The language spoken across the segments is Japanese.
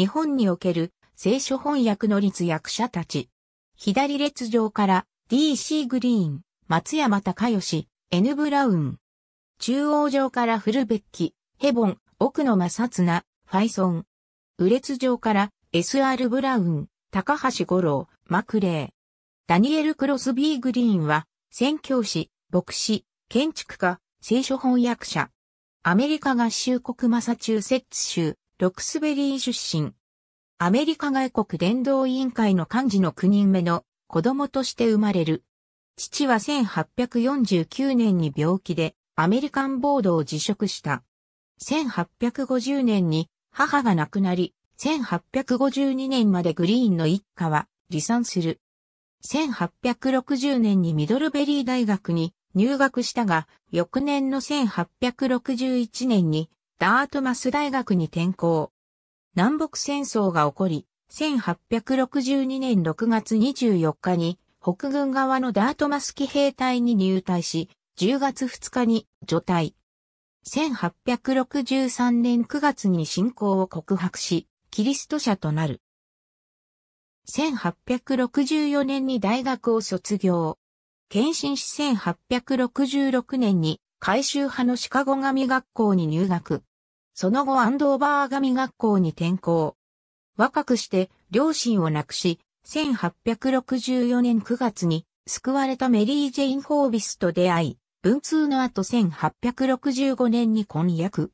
日本における聖書翻訳の立役者たち。左列上から DC グリーン、松山隆義、N ブラウン。中央上からフルベッキ、ヘボン、奥野正綱、ファイソン。右列上から SR ブラウン、高橋五郎、マクレー。ダニエル・クロスビー・グリーンは、宣教師、牧師、建築家、聖書翻訳者。アメリカ合衆国マサチューセッツ州ロクスベリー出身。アメリカ外国伝道委員会の幹事の9人目の子供として生まれる。父は1849年に病気でアメリカンボードを辞職した。1850年に母が亡くなり、1852年までグリーンの一家は離散する。1860年にミドルベリー大学に入学したが、翌年の1861年にダートマス大学に転校。南北戦争が起こり、1862年6月24日に北軍側のダートマス騎兵隊に入隊し、10月2日に除隊。1863年9月に信仰を告白し、キリスト者となる。1864年に大学を卒業。検診し1866年に改修派のシカゴ神学校に入学。その後アンドーバー神学校に転校。若くして両親を亡くし、1864年9月に救われたメリー・ジェイン・ホービスと出会い、文通の後1865年に婚約。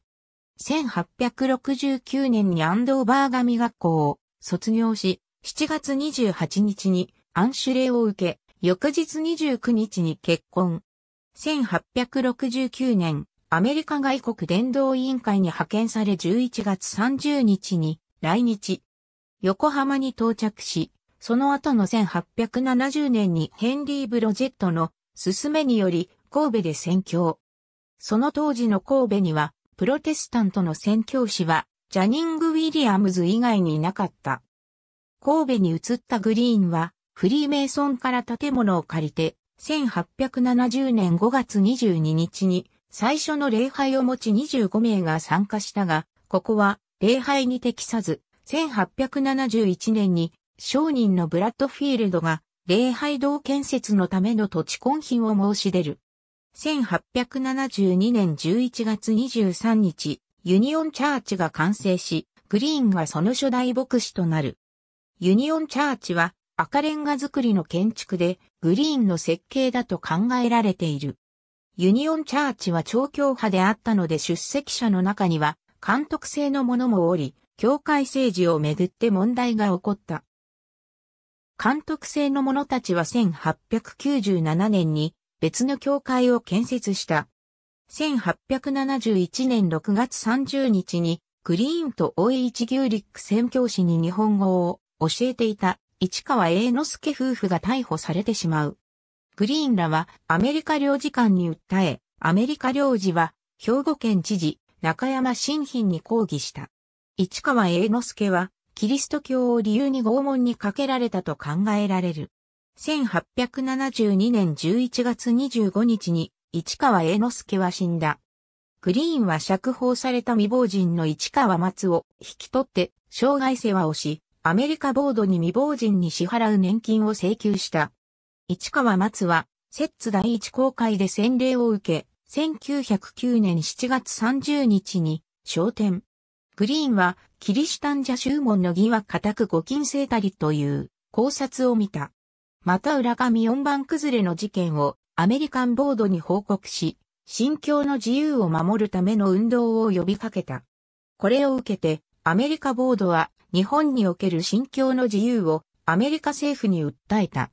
1869年にアンドーバー神学校を卒業し、7月28日に暗レ礼を受け、翌日29日に結婚。1869年、アメリカ外国伝道委員会に派遣され11月30日に来日。横浜に到着し、その後の1870年にヘンリー・ブロジェットの勧めにより神戸で宣教。その当時の神戸にはプロテスタントの宣教師はジャニング・ウィリアムズ以外にいなかった。神戸に移ったグリーンはフリーメイソンから建物を借りて1870年5月22日に最初の礼拝を持ち25名が参加したが、ここは礼拝に適さず、1871年に商人のブラッドフィールドが礼拝堂建設のための土地婚品を申し出る。1872年11月23日、ユニオンチャーチが完成し、グリーンがその初代牧師となる。ユニオンチャーチは赤レンガ造りの建築で、グリーンの設計だと考えられている。ユニオンチャーチは調教派であったので出席者の中には監督制のものもおり、教会政治をめぐって問題が起こった。監督制の者たちは1897年に別の教会を建設した。1871年6月30日にグリーンと大井一牛ク宣教師に日本語を教えていた市川栄之助夫婦が逮捕されてしまう。グリーンらはアメリカ領事館に訴え、アメリカ領事は兵庫県知事中山新品に抗議した。市川栄之助はキリスト教を理由に拷問にかけられたと考えられる。1872年11月25日に市川栄之助は死んだ。グリーンは釈放された未亡人の市川松を引き取って障害世話をし、アメリカボードに未亡人に支払う年金を請求した。市川松は、摂津第一公会で洗礼を受け、1909年7月30日に、昇天。グリーンは、キリシタンジー宗門の義は固く五金聖たりという考察を見た。また浦上四番崩れの事件をアメリカンボードに報告し、信教の自由を守るための運動を呼びかけた。これを受けて、アメリカボードは日本における信教の自由をアメリカ政府に訴えた。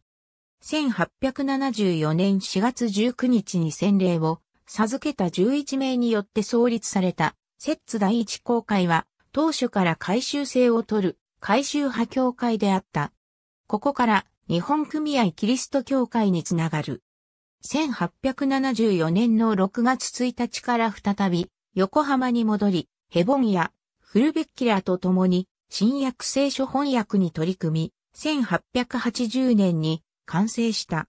1874年4月19日に洗礼を授けた11名によって創立された、摂津第一公会は、当初から改修制を取る、改修派教会であった。ここから、日本組合キリスト教会につながる。1874年の6月1日から再び、横浜に戻り、ヘボンやフルベッキラーと共に、新約聖書翻訳に取り組み、1880年に完成した。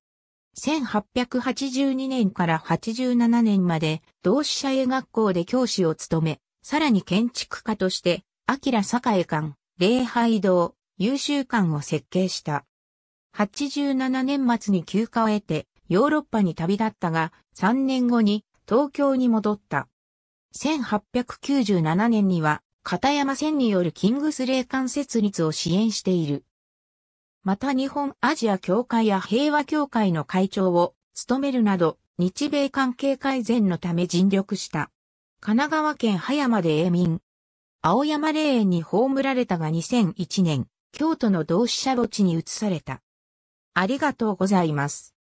1882年から87年まで同志社営学校で教師を務め、さらに建築家として、明栄館、礼拝堂、優秀館を設計した。87年末に休暇を得て、ヨーロッパに旅立ったが、3年後に東京に戻った。1897年には、片山線によるキングスレー間設立を支援している。また日本アジア協会や平和協会の会長を務めるなど、日米関係改善のため尽力した。神奈川県葉山で永民。青山霊園に葬られたが2001年、京都の同志社墓地に移された。ありがとうございます。